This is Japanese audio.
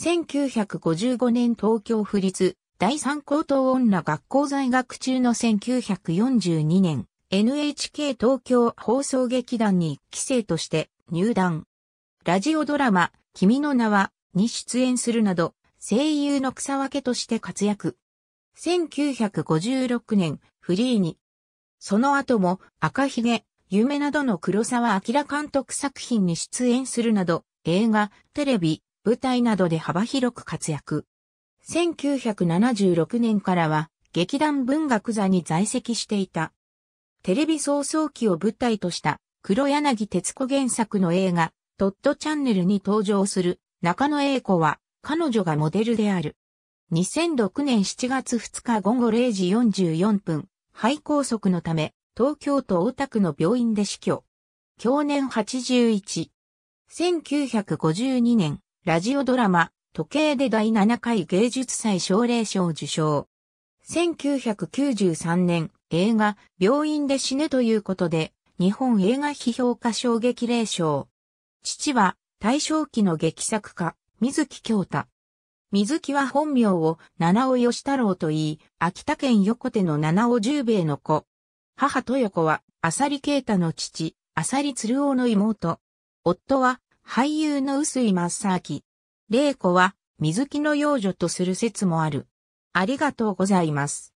1955年東京府立第三高等女学校在学中の1942年、NHK 東京放送劇団に帰省生として入団。ラジオドラマ、君の名は、に出演するなど、声優の草分けとして活躍。1956年、フリーに。その後も、赤ひげ、夢などの黒沢明監督作品に出演するなど、映画、テレビ、舞台などで幅広く活躍。1976年からは劇団文学座に在籍していた。テレビ早々期を舞台とした黒柳徹子原作の映画、トットチャンネルに登場する中野英子は彼女がモデルである。2006年7月2日午後0時44分、肺高速のため東京都大田区の病院で死去。去年81。1952年、ラジオドラマ、時計で第7回芸術祭奨励賞受賞。1993年、映画、病院で死ねということで、日本映画批評家衝撃霊賞。父は、大正期の劇作家、水木京太。水木は本名を七尾義太郎と言い、秋田県横手の七尾十兵衛の子。母豊子は、浅利啓太の父、浅利鶴尾の妹。夫は、俳優の薄井正明。玲子は水木の幼女とする説もある。ありがとうございます。